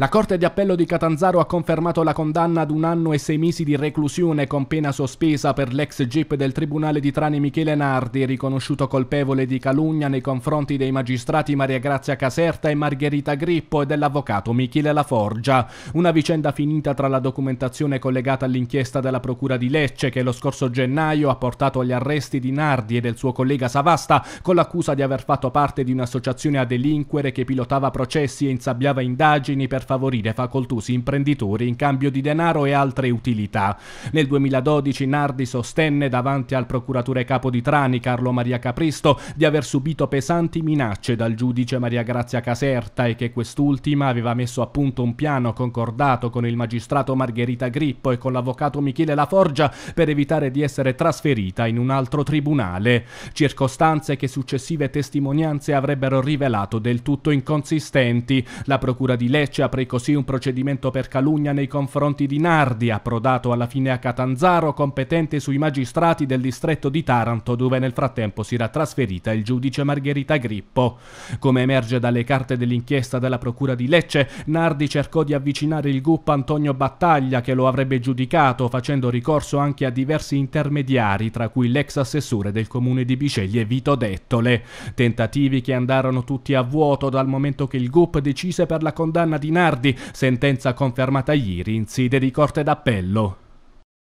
La Corte di Appello di Catanzaro ha confermato la condanna ad un anno e sei mesi di reclusione con pena sospesa per l'ex GIP del Tribunale di Trani Michele Nardi, riconosciuto colpevole di calunnia nei confronti dei magistrati Maria Grazia Caserta e Margherita Grippo e dell'avvocato Michele Laforgia. Una vicenda finita tra la documentazione collegata all'inchiesta della Procura di Lecce che lo scorso gennaio ha portato agli arresti di Nardi e del suo collega Savasta con l'accusa di aver fatto parte di un'associazione a delinquere che pilotava processi e insabbiava indagini per favorire facoltosi imprenditori in cambio di denaro e altre utilità. Nel 2012 Nardi sostenne davanti al procuratore capo di Trani, Carlo Maria Capristo, di aver subito pesanti minacce dal giudice Maria Grazia Caserta e che quest'ultima aveva messo a punto un piano concordato con il magistrato Margherita Grippo e con l'avvocato Michele Laforgia per evitare di essere trasferita in un altro tribunale. Circostanze che successive testimonianze avrebbero rivelato del tutto inconsistenti. La procura di Lecce ha Apre così un procedimento per calunnia nei confronti di Nardi, approdato alla fine a Catanzaro, competente sui magistrati del distretto di Taranto, dove nel frattempo si era trasferita il giudice Margherita Grippo. Come emerge dalle carte dell'inchiesta della procura di Lecce, Nardi cercò di avvicinare il GUP Antonio Battaglia, che lo avrebbe giudicato, facendo ricorso anche a diversi intermediari, tra cui l'ex assessore del comune di Biceglie Vito Dettole. Tentativi che andarono tutti a vuoto dal momento che il GUP decise per la condanna di Nardi Bernardi, sentenza confermata ieri in sede di Corte d'Appello.